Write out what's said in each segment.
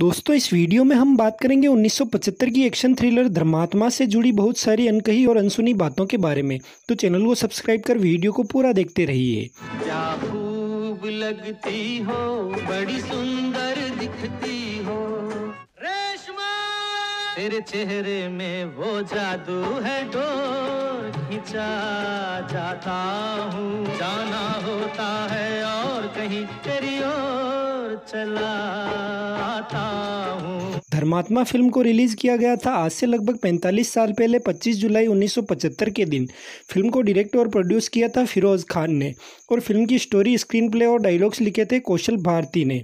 दोस्तों इस वीडियो में हम बात करेंगे 1975 की एक्शन थ्रिलर धर्मात्मा से जुड़ी बहुत सारी अनकही और अनसुनी बातों के बारे में तो चैनल को सब्सक्राइब कर वीडियो को पूरा देखते रहिए लगती हो बड़ी सुंदर दिखती हो रेशमा तेरे चेहरे में वो जादू है तो खिंचा जाता हूँ जाना होता है और कहीं तेरी ओर चला धर्मात्मा फिल्म को रिलीज़ किया गया था आज से लगभग 45 साल पहले 25 जुलाई 1975 के दिन फिल्म को डायरेक्ट और प्रोड्यूस किया था फिरोज़ खान ने और फिल्म की स्टोरी स्क्रीन प्ले और डायलॉग्स लिखे थे कौशल भारती ने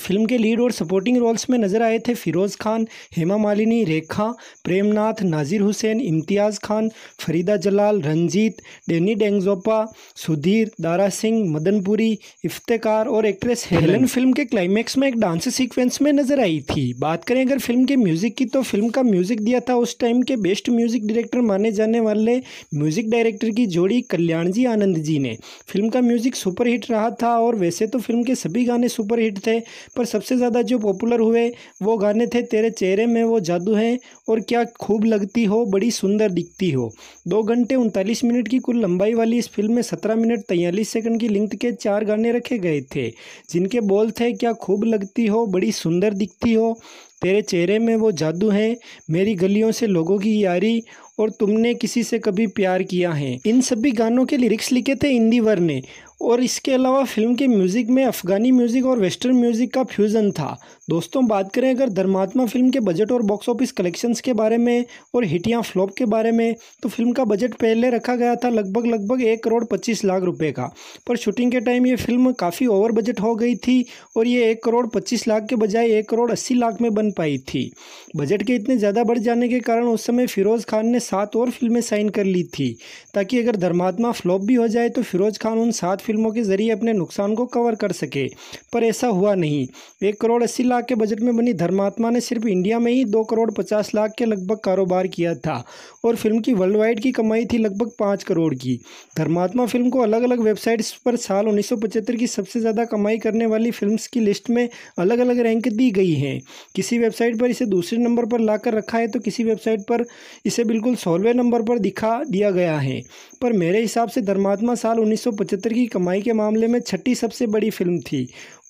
फिल्म के लीड और सपोर्टिंग रोल्स में नजर आए थे फिरोज़ खान हेमा मालिनी रेखा प्रेमनाथ नाजिर हुसैन इम्तियाज़ खान फरीदा जलाल रंजीत डेनी डेंगजोपा सुधीर दारा सिंह मदनपुरी इफ्तार और एक्ट्रेस हेलन फिल्म के क्लाइमैक्स में एक डांस सीक्वेंस में नजर आई थी बात करें अगर फिल्म के म्यूज़िक की तो फिल्म का म्यूज़िक दिया था उस टाइम के बेस्ट म्यूज़िक डायरेक्टर माने जाने वाले म्यूज़िक डायरेक्टर की जोड़ी कल्याण जी आनंद जी ने फिल्म का म्यूज़िक सुपरहिट रहा था और वैसे तो फिल्म के सभी गाने सुपरहिट थे पर सबसे ज़्यादा जो पॉपुलर हुए वो गाने थे तेरे चेहरे में वो जादू है और क्या खूब लगती हो बड़ी सुंदर दिखती हो दो घंटे उनतालीस मिनट की कुल लंबाई वाली इस फिल्म में सत्रह मिनट तैंतालीस सेकंड की लिंक के चार गाने रखे गए थे जिनके बोल थे क्या खूब लगती हो बड़ी सुंदर दिखती हो तेरे चेहरे में वो जादू है मेरी गलियों से लोगों की यारी और तुमने किसी से कभी प्यार किया है इन सभी गानों के लिरिक्स लिखे थे इंदिवर ने और इसके अलावा फिल्म के म्यूज़िक में अफ़गानी म्यूज़िक और वेस्टर्न म्यूज़िक का फ्यूज़न था दोस्तों बात करें अगर धर्मात्मा फिल्म के बजट और बॉक्स ऑफिस कलेक्शंस के बारे में और हिटियाँ फ्लॉप के बारे में तो फिल्म का बजट पहले रखा गया था लगभग लगभग एक करोड़ पच्चीस लाख रुपये का पर शूटिंग के टाइम ये फिल्म काफ़ी ओवर बजट हो गई थी और ये एक करोड़ पच्चीस लाख के बजाय एक करोड़ अस्सी लाख में बन पाई थी बजट के इतने ज़्यादा बढ़ जाने के कारण उस समय फ़िरोज़ खान ने सात और फिल्में साइन कर ली थी ताकि अगर धर्मात्मा फ्लॉप भी हो जाए तो फिरोज़ खान उन सात फिल्मों के जरिए अपने नुकसान को कवर कर सके पर ऐसा हुआ नहीं एक करोड़ अस्सी लाख के बजट में बनी धर्मात्मा ने सिर्फ इंडिया में ही दो करोड़ पचास लाख के लगभग कारोबार किया था और फिल्म की वर्ल्ड वाइड की कमाई थी लगभग पाँच करोड़ की धर्मात्मा फिल्म को अलग अलग वेबसाइट्स पर साल उन्नीस की सबसे ज़्यादा कमाई करने वाली फिल्म की लिस्ट में अलग अलग रैंक दी गई है किसी वेबसाइट पर इसे दूसरे नंबर पर लाकर रखा है तो किसी वेबसाइट पर इसे बिल्कुल सोलहवें नंबर पर दिखा दिया गया है पर मेरे हिसाब से धर्मात्मा साल 1975 की कमाई के मामले में छठी सबसे बड़ी फिल्म थी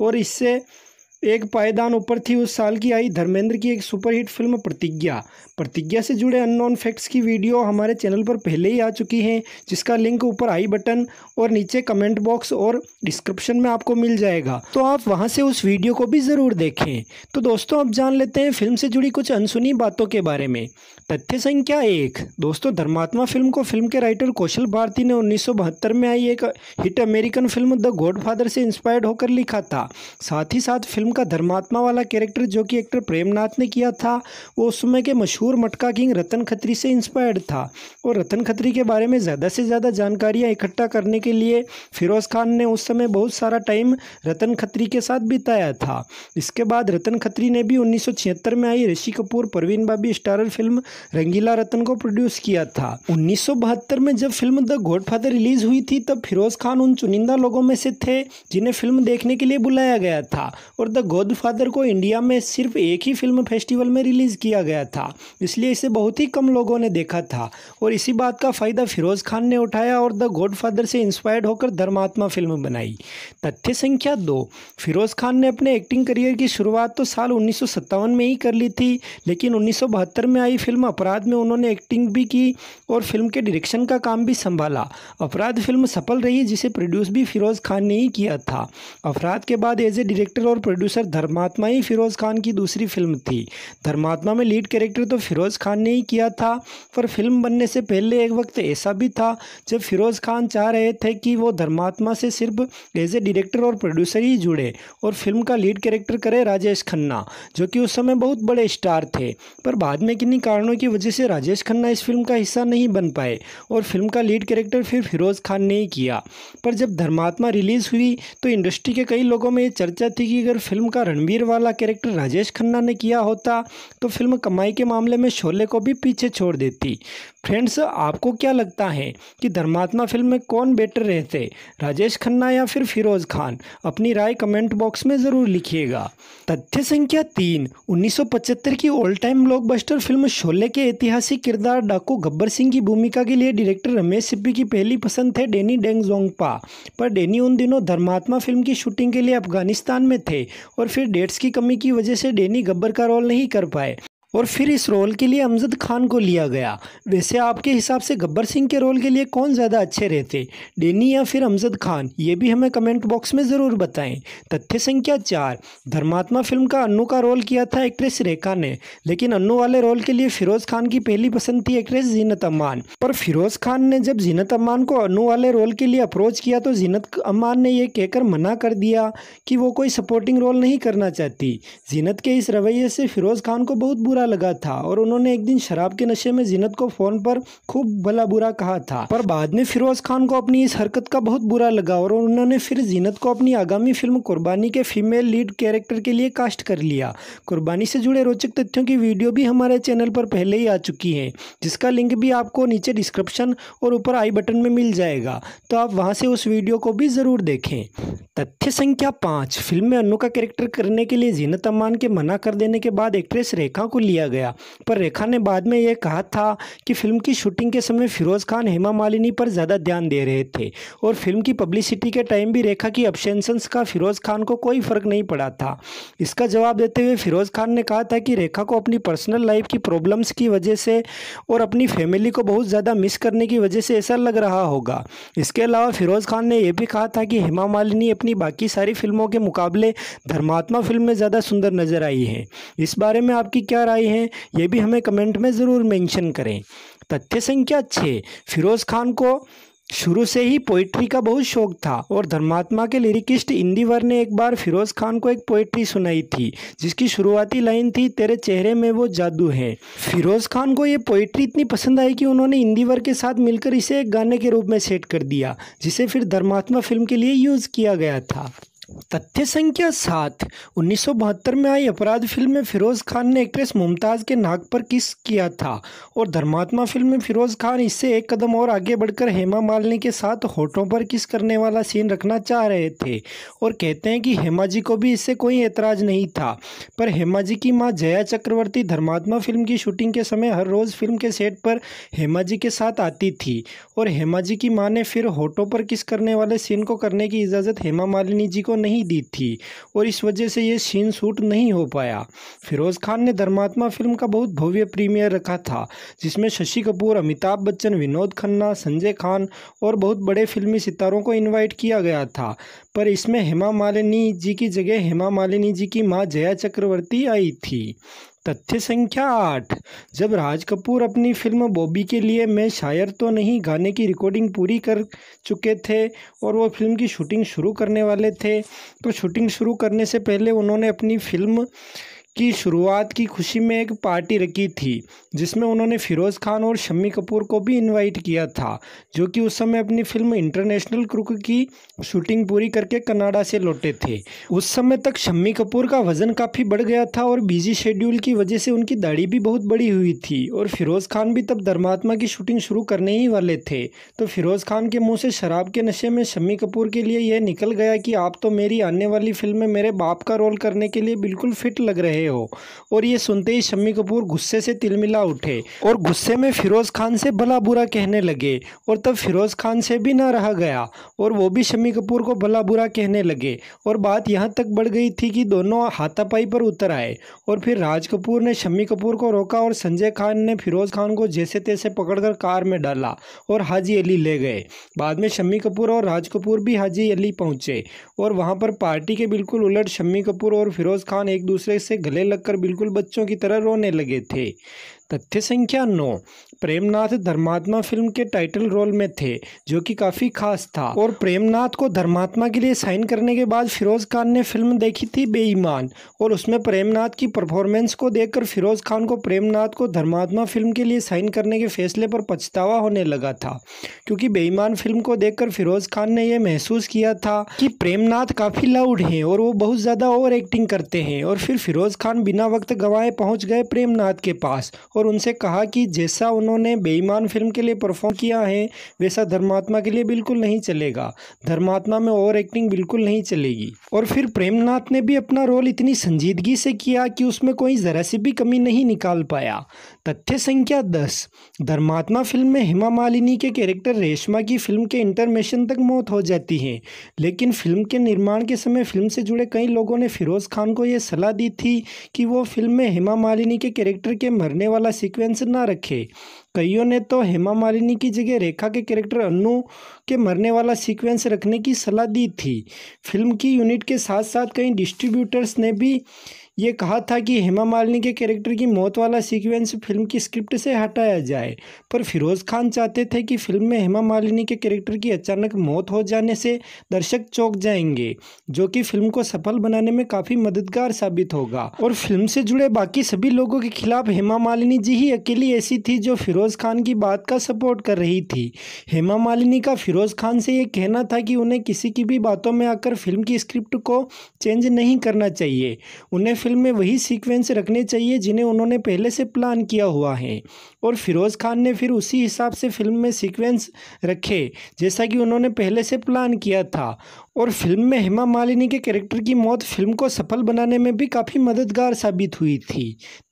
और इससे एक पायदान ऊपर थी उस साल की आई धर्मेंद्र की एक सुपरहिट फिल्म प्रतिज्ञा प्रतिज्ञा से जुड़े अननोन फैक्ट्स की वीडियो हमारे चैनल पर पहले ही आ चुकी हैं जिसका लिंक ऊपर आई बटन और नीचे कमेंट बॉक्स और डिस्क्रिप्शन में आपको मिल जाएगा तो आप वहां से उस वीडियो को भी ज़रूर देखें तो दोस्तों अब जान लेते हैं फिल्म से जुड़ी कुछ अनसुनी बातों के बारे में तथ्य संख्या एक दोस्तों धर्मात्मा फिल्म को फिल्म के राइटर कौशल भारती ने उन्नीस में आई एक hit American film the Godfather से इंस्पायर्ड होकर लिखा था साथ ही साथ फिल्म फिल्म का धर्मात्मा वाला कैरेक्टर जो कि एक्टर प्रेमनाथ ने किया था वो उस समय के मशहूर मटका किंग रतन खत्री से इंस्पायर्ड था और रतन खत्री के बारे में ज़्यादा से ज़्यादा जानकारियाँ इकट्ठा करने के लिए फिरोज़ खान ने उस समय बहुत सारा टाइम रतन खत्री के साथ बिताया था इसके बाद रतन खत्री ने भी उन्नीस में आई ऋषि कपूर परवीन बाबी स्टारर फिल्म रंगीला रतन को प्रोड्यूस किया था उन्नीस में जब फिल्म द गॉडफादर रिलीज हुई थी तब फिरोज़ खान उन चुनिंदा लोगों में से थे जिन्हें फिल्म देखने के लिए बुलाया गया था और द गॉड गॉडफादर को इंडिया में सिर्फ एक ही फिल्म फेस्टिवल में रिलीज़ किया गया था इसलिए इसे बहुत ही कम लोगों ने देखा था और इसी बात का फ़ायदा फिरोज़ खान ने उठाया और द गॉडफादर से इंस्पायर्ड होकर धर्मात्मा फिल्म बनाई तथ्य संख्या दो फिरोज़ खान ने अपने एक्टिंग करियर की शुरुआत तो साल उन्नीस में ही कर ली थी लेकिन उन्नीस में आई फिल्म अपराध में उन्होंने एक्टिंग भी की और फिल्म के डायरेक्शन का काम भी संभाला अपराध फिल्म सफल रही जिसे प्रोड्यूस भी फिरोज़ खान ने ही किया था अपराध के बाद एज ए डायरेक्टर और प्रोड्यूस प्रोड्यूसर धर्मात्मा ही फिरोज़ खान की दूसरी फिल्म थी धर्मात्मा में लीड कैरेक्टर तो फिरोज़ खान ने ही किया था पर फिल्म बनने से पहले एक वक्त ऐसा भी था जब फिरोज़ खान चाह रहे थे कि वो धर्मात्मा से सिर्फ एज ए डायरेक्टर और प्रोड्यूसर ही जुड़े और फिल्म का लीड कैरेक्टर करे राजेश खन्ना जो कि उस समय बहुत बड़े स्टार थे पर बाद में किन्हीं कारणों की वजह से राजेश खन्ना इस फिल्म का हिस्सा नहीं बन पाए और फिल्म का लीड कैरेक्टर फिर फिरोज़ खान ने ही किया पर जब धर्मात्मा रिलीज़ हुई तो इंडस्ट्री के कई लोगों में ये चर्चा थी कि अगर फिल्म फिल्म का रणबीर वाला कैरेक्टर राजेश खन्ना ने किया होता तो फिल्म कमाई के मामले में शोले को भी पीछे छोड़ देती फ्रेंड्स आपको क्या लगता है कि धर्मात्मा फिल्म में कौन बेटर रहते राजेश खन्ना या फिर फिरोज खान अपनी राय कमेंट बॉक्स में ज़रूर लिखिएगा तथ्य संख्या तीन उन्नीस की all time blockbuster film Sholay के ऐतिहासिक किरदार डाकू गब्बर सिंह की भूमिका के लिए डायरेक्टर रमेश सिप्पी की पहली पसंद थे डेनी डेंगजोंगपा पर डेनी उन दिनों धर्मात्मा फिल्म की शूटिंग के लिए अफगानिस्तान में थे और फिर डेट्स की कमी की वजह से डेनी गब्बर का रोल नहीं कर पाए और फिर इस रोल के लिए अमजद खान को लिया गया वैसे आपके हिसाब से गब्बर सिंह के रोल के लिए कौन ज़्यादा अच्छे रहते डेनी या फिर अमजद खान ये भी हमें कमेंट बॉक्स में ज़रूर बताएं तथ्य संख्या चार धर्मात्मा फिल्म का अन्नू का रोल किया था एक्ट्रेस रेखा ने लेकिन अन्नू वाले रोल के लिए फिरोज़ खान की पहली पसंद थी एक्ट्रेस जीनत अम्मान पर फिरोज़ खान ने जब जीनत अम्मान को अनु वाले रोल के लिए अप्रोच किया तो जीनत अम्मान ने यह कहकर मना कर दिया कि वो कोई सपोर्टिंग रोल नहीं करना चाहती जीनत के इस रवैये से फिरोज़ खान को बहुत बुरा बुरा लगा था और उन्होंने एक दिन शराब के नशे में जीनत को फोन पर खूब भला बुरा कहा था पर बाद में फिरोज खान को अपनी इस हरकत का बहुत बुरा लगा और उन्होंने फिर जीनत को अपनी आगामी फिल्म कुर्बानी के फीमेल लीड कैरेक्टर के लिए कास्ट कर लिया कुर्बानी से जुड़े रोचक तथ्यों की वीडियो भी हमारे चैनल पर पहले ही आ चुकी है जिसका लिंक भी आपको नीचे डिस्क्रिप्शन और ऊपर आई बटन में मिल जाएगा तो आप वहाँ से उस वीडियो को भी ज़रूर देखें तथ्य संख्या पाँच फिल्म में अनु का कैरेक्टर करने के लिए जीनत अम्मान के मना कर देने के बाद एक्ट्रेस रेखा को लिया गया पर रेखा ने बाद में यह कहा था कि फिल्म की शूटिंग के समय फिरोज़ खान हेमा मालिनी पर ज़्यादा ध्यान दे रहे थे और फिल्म की पब्लिसिटी के टाइम भी रेखा की अपशेंसन्स का फिरोज़ खान को कोई फ़र्क नहीं पड़ा था इसका जवाब देते हुए फिरोज़ खान ने कहा था कि रेखा को अपनी पर्सनल लाइफ की प्रॉब्लम्स की वजह से और अपनी फैमिली को बहुत ज़्यादा मिस करने की वजह से ऐसा लग रहा होगा इसके अलावा फिरोज़ खान ने यह भी कहा था कि हेमा मालिनी अपनी अपनी बाकी सारी फिल्मों के मुकाबले धर्मात्मा फिल्म में ज़्यादा सुंदर नज़र आई है इस बारे में आपकी क्या राय है ये भी हमें कमेंट में ज़रूर मेंशन करें तथ्य संख्या छः फिरोज़ खान को शुरू से ही पोइट्री का बहुत शौक था और धर्मात्मा के लिरिकिस्ट इंदिवर ने एक बार फिरोज़ खान को एक पोइट्री सुनाई थी जिसकी शुरुआती लाइन थी तेरे चेहरे में वो जादू है फिरोज़ खान को ये पोइट्री इतनी पसंद आई कि उन्होंने इंदिवर के साथ मिलकर इसे एक गाने के रूप में सेट कर दिया जिसे फिर धर्मात्मा फिल्म के लिए यूज़ किया गया था तथ्य संख्या सात उन्नीस में आई अपराध फिल्म में फिरोज़ खान ने एक्ट्रेस मुमताज़ के नाक पर किस किया था और धर्मात्मा फिल्म में फिरोज़ खान इससे एक कदम और आगे बढ़कर हेमा मालिनी के साथ होठों पर किस करने वाला सीन रखना चाह रहे थे और कहते हैं कि हेमा जी को भी इससे कोई एतराज़ नहीं था पर हेमा जी की माँ जया चक्रवर्ती धर्मात्मा फिल्म की शूटिंग के समय हर रोज़ फिल्म के सेट पर हेमा जी के साथ आती थी और हेमा जी की माँ ने फिर होठों पर किस करने वाले सीन को करने की इजाज़त हेमा मालिनी जी को नहीं दी थी और इस वजह से ये सीन शूट नहीं हो पाया फिरोज़ खान ने धर्मात्मा फिल्म का बहुत भव्य प्रीमियर रखा था जिसमें शशि कपूर अमिताभ बच्चन विनोद खन्ना संजय खान और बहुत बड़े फिल्मी सितारों को इन्वाइट किया गया था पर इसमें हेमा मालिनी जी की जगह हेमा मालिनी जी की माँ जया चक्रवर्ती आई थी तथ्य संख्या आठ जब राज कपूर अपनी फिल्म बॉबी के लिए मैं शायर तो नहीं गाने की रिकॉर्डिंग पूरी कर चुके थे और वो फिल्म की शूटिंग शुरू करने वाले थे तो शूटिंग शुरू करने से पहले उन्होंने अपनी फिल्म की शुरुआत की खुशी में एक पार्टी रखी थी जिसमें उन्होंने फ़िरोज़ खान और शम्मी कपूर को भी इनवाइट किया था जो कि उस समय अपनी फिल्म इंटरनेशनल क्रुक की शूटिंग पूरी करके कनाडा से लौटे थे उस समय तक शम्मी कपूर का वज़न काफ़ी बढ़ गया था और बिजी शेड्यूल की वजह से उनकी दाढ़ी भी बहुत बड़ी हुई थी और फ़िरोज़ खान भी तब धर्मात्मा की शूटिंग शुरू करने ही वाले थे तो फ़िरोज़ खान के मुँह से शराब के नशे में शम्मी कपूर के लिए यह निकल गया कि आप तो मेरी आने वाली फिल्म में मेरे बाप का रोल करने के लिए बिल्कुल फिट लग रहे हो और ये सुनते ही शम्मी कपूर गुस्से से तिलमिला उठे और गुस्से में फिरोज़ खान से भला बुरा कहने लगे और तब फिरोज़ खान से भी ना रहा गया और वो भी शम्मी कपूर को भला बुरा कहने लगे और बात यहाँ तक बढ़ गई थी कि दोनों हाथापाई पर उतर आए और फिर राज कपूर ने शम्मी कपूर को रोका और संजय खान ने फिरोज़ खान को जैसे तैसे पकड़कर कार में डाला और हाजी अली ले गए बाद में शम्मी कपूर और राज कपूर भी हाजी अली पहुंचे और वहां पर पार्टी के बिल्कुल उलट शम्मी कपूर और फिरोज़ खान एक दूसरे से गले लगकर बिल्कुल बच्चों की तरह रोने लगे थे तथ्य संख्या नौ प्रेमनाथ धर्मात्मा फिल्म के टाइटल रोल में थे जो कि काफ़ी खास था और प्रेमनाथ को धर्मात्मा के लिए साइन करने के बाद फिरोज़ खान ने फिल्म देखी थी बेईमान और उसमें प्रेमनाथ की परफॉर्मेंस को देखकर फिरोज़ खान को प्रेमनाथ को धर्मात्मा फिल्म के लिए साइन करने के फैसले पर पछतावा होने लगा था क्योंकि बेईमान फिल्म को देखकर फिरोज़ खान ने यह महसूस किया था कि प्रेमनाथ काफ़ी लाउड हैं और वो बहुत ज़्यादा ओवर एक्टिंग करते हैं और फिर फिरोज़ खान बिना वक्त गंवाए पहुँच गए प्रेमनाथ के पास और उनसे कहा कि जैसा उन्होंने बेईमान फिल्म के लिए परफॉर्म किया है वैसा धर्मात्मा के लिए बिल्कुल नहीं चलेगा धर्मात्मा में ओवर एक्टिंग बिल्कुल नहीं चलेगी और फिर प्रेमनाथ ने भी अपना रोल इतनी संजीदगी से किया कि उसमें कोई ज़रा सी भी कमी नहीं निकाल पाया तथ्य संख्या दस धर्मात्मा फिल्म में हेमा मालिनी के कैरेक्टर रेशमा की फिल्म के इंटरमेशन तक मौत हो जाती है लेकिन फिल्म के निर्माण के समय फिल्म से जुड़े कई लोगों ने फिरोज़ खान को यह सलाह दी थी कि वो फिल्म में हेमा मालिनी के कैरेक्टर के मरने वाला वाला सीक्वेंस ना रखे कईयों ने तो हेमा मालिनी की जगह रेखा के कैरेक्टर अन्नू के मरने वाला सीक्वेंस रखने की सलाह दी थी फिल्म की यूनिट के साथ साथ कई डिस्ट्रीब्यूटर्स ने भी ये कहा था कि हेमा मालिनी के कैरेक्टर की मौत वाला सीक्वेंस फिल्म की स्क्रिप्ट से हटाया जाए पर फिरोज़ खान चाहते थे कि फिल्म में हेमा मालिनी के कैरेक्टर की अचानक मौत हो जाने से दर्शक चौंक जाएंगे जो कि फिल्म को सफल बनाने में काफ़ी मददगार साबित होगा और फिल्म से जुड़े बाकी सभी लोगों के खिलाफ हेमा मालिनी जी ही अकेली ऐसी थी जो फिरोज फिरोज़ खान की बात का सपोर्ट कर रही थी हेमा मालिनी का फिरोज़ खान से ये कहना था कि उन्हें किसी की भी बातों में आकर फिल्म की स्क्रिप्ट को चेंज नहीं करना चाहिए उन्हें फिल्म में वही सीक्वेंस रखने चाहिए जिन्हें उन्होंने पहले से प्लान किया हुआ है और फिरोज़ खान ने फिर उसी हिसाब से फिल्म में सीक्वेंस रखे जैसा कि उन्होंने पहले से प्लान किया था और फिल्म में हेमा मालिनी के कैरेक्टर की मौत फिल्म को सफल बनाने में भी काफ़ी मददगार साबित हुई थी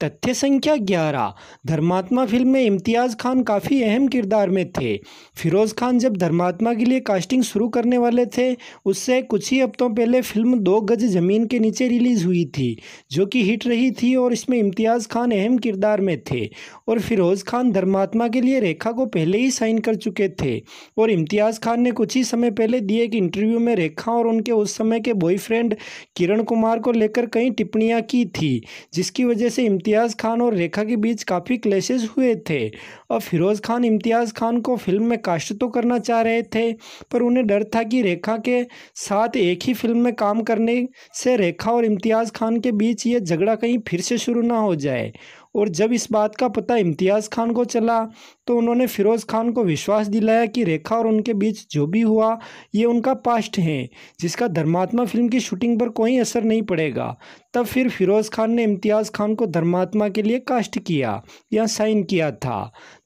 तथ्य संख्या ग्यारह धर्मात्मा फिल्म में इम्तियाज़ खान काफ़ी अहम किरदार में थे फिरोज़ खान जब धर्मात्मा के लिए कास्टिंग शुरू करने वाले थे उससे कुछ ही हफ्तों पहले फिल्म दो गज ज़मीन के नीचे रिलीज़ हुई थी जो कि हिट रही थी और इसमें इम्तियाज़ खान अहम किरदार में थे और फिरोज़ फिरोज़ खान धर्मात्मा के लिए रेखा को पहले ही साइन कर चुके थे और इम्तियाज़ खान ने कुछ ही समय पहले दिए एक इंटरव्यू में रेखा और उनके उस समय के बॉयफ्रेंड किरण कुमार को लेकर कई टिप्पणियाँ की थी जिसकी वजह से इम्तियाज़ खान और रेखा के बीच काफ़ी क्लेशेस हुए थे और फिरोज़ खान इम्तियाज़ खान को फिल्म में कास्ट तो करना चाह रहे थे पर उन्हें डर था कि रेखा के साथ एक ही फिल्म में काम करने से रेखा और इम्तियाज़ खान के बीच ये झगड़ा कहीं फिर से शुरू ना हो जाए और जब इस बात का पता इम्तियाज़ खान को चला तो उन्होंने फ़िरोज़ खान को विश्वास दिलाया कि रेखा और उनके बीच जो भी हुआ ये उनका पास्ट है जिसका धर्मात्मा फिल्म की शूटिंग पर कोई असर नहीं पड़ेगा तब फिर फिरोज़ खान ने इम्तियाज़ खान को धर्मात्मा के लिए कास्ट किया या साइन किया था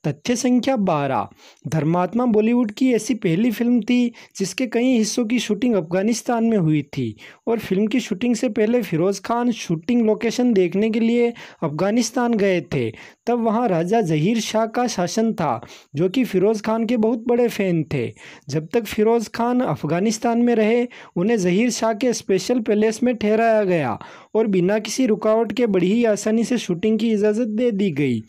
तथ्य संख्या बारह धर्मात्मा बॉलीवुड की ऐसी पहली फिल्म थी जिसके कई हिस्सों की शूटिंग अफगानिस्तान में हुई थी और फिल्म की शूटिंग से पहले फिरोज़ खान शूटिंग लोकेशन देखने के लिए अफगानिस्तान गए थे तब वहाँ राजा जहीर शाह का शासन था जो कि फ़िरोज़ खान के बहुत बड़े फ़ैन थे जब तक फ़िरोज़ खान अफगानिस्तान में रहे उन्हें जहीर शाह के स्पेशल पैलेस में ठहराया गया और बिना किसी रुकावट के बड़ी ही आसानी से शूटिंग की इजाज़त दे दी गई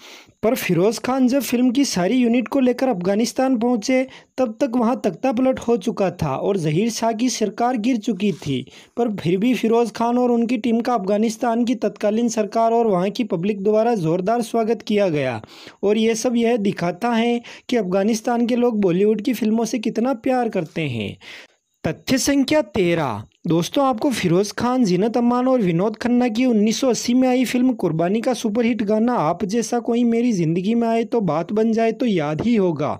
पर फिरोज़ खान जब फिल्म की सारी यूनिट को लेकर अफगानिस्तान पहुंचे तब तक वहां तख्ता पलट हो चुका था और जहीर शाह की सरकार गिर चुकी थी पर फिर भी फिरोज़ खान और उनकी टीम का अफगानिस्तान की तत्कालीन सरकार और वहां की पब्लिक द्वारा ज़ोरदार स्वागत किया गया और ये सब यह दिखाता है कि अफगानिस्तान के लोग बॉलीवुड की फिल्मों से कितना प्यार करते हैं तथ्य संख्या तेरह दोस्तों आपको फिरोज़ खान जीनत अमान और विनोद खन्ना की 1980 में आई फिल्म कुर्बानी का सुपरहिट गाना आप जैसा कोई मेरी ज़िंदगी में आए तो बात बन जाए तो याद ही होगा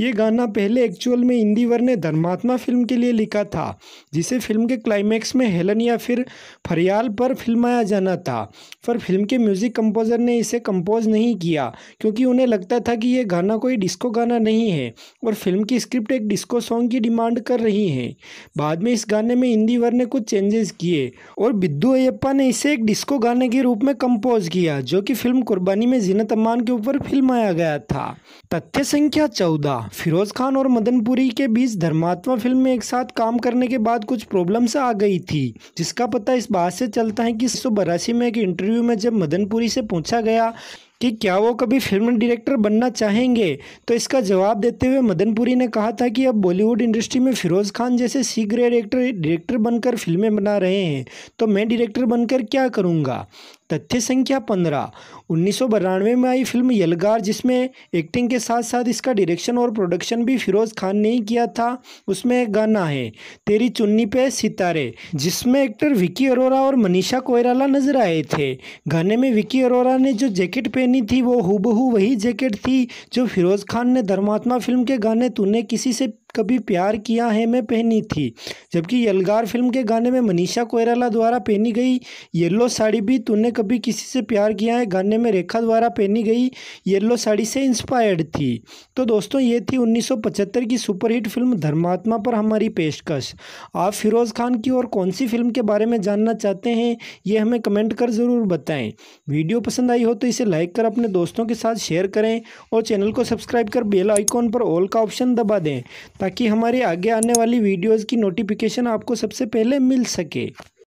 ये गाना पहले एक्चुअल में इंदिवर ने धर्मात्मा फिल्म के लिए लिखा था जिसे फिल्म के क्लाइमैक्स में हेलन या फिर फरियाल पर फिल्माया जाना था पर फिल्म के म्यूज़िक कंपोज़र ने इसे कंपोज नहीं किया क्योंकि उन्हें लगता था कि यह गाना कोई डिस्को गाना नहीं है और फिल्म की स्क्रिप्ट एक डिस्को सॉन्ग की डिमांड कर रही है बाद में इस गाने में इंदिवर सिंगर ने कुछ चेंजेस किए और बिद्दू अयप्पा ने इसे एक डिस्को गाने के रूप में कंपोज किया जो कि फिल्म कुर्बानी में जीनत अम्मान के ऊपर फिल्माया गया था तथ्य संख्या चौदह फिरोज खान और मदनपुरी के बीच धर्मात्मा फिल्म में एक साथ काम करने के बाद कुछ प्रॉब्लम्स आ गई थी जिसका पता इस बात से चलता है कि सौ में एक इंटरव्यू में जब मदनपुरी से पूछा गया कि क्या वो कभी फिल्म डायरेक्टर बनना चाहेंगे तो इसका जवाब देते हुए मदनपुरी ने कहा था कि अब बॉलीवुड इंडस्ट्री में फ़िरोज़ खान जैसे सी ग्रेड एक्टर डायरेक्टर बनकर फिल्में बना रहे हैं तो मैं डायरेक्टर बनकर क्या करूँगा तथ्य संख्या पंद्रह उन्नीस में आई फिल्म यलगार जिसमें एक्टिंग के साथ साथ इसका डायरेक्शन और प्रोडक्शन भी फिरोज़ खान ने ही किया था उसमें एक गाना है तेरी चुन्नी पे सितारे जिसमें एक्टर विकी अरोरा और मनीषा कोयराला नजर आए थे गाने में विकी अरोरा ने जो जैकेट पहनी थी वो हुबहू वही जैकेट थी जो फिरोज़ खान ने धर्मात्मा फिल्म के गाने तूने किसी से कभी प्यार किया है मैं पहनी थी जबकि यलगार फिल्म के गाने में मनीषा कोयराला द्वारा पहनी गई येलो साड़ी भी तूने कभी किसी से प्यार किया है गाने में रेखा द्वारा पहनी गई येलो साड़ी से इंस्पायर्ड थी तो दोस्तों ये थी 1975 की सुपरहिट फिल्म धर्मात्मा पर हमारी पेशकश आप फिरोज़ खान की और कौन सी फिल्म के बारे में जानना चाहते हैं ये हमें कमेंट कर ज़रूर बताएं वीडियो पसंद आई हो तो इसे लाइक कर अपने दोस्तों के साथ शेयर करें और चैनल को सब्सक्राइब कर बेल आइकॉन पर ऑल का ऑप्शन दबा दें ताकि हमारी आगे आने वाली वीडियोज़ की नोटिफिकेशन आपको सबसे पहले मिल सके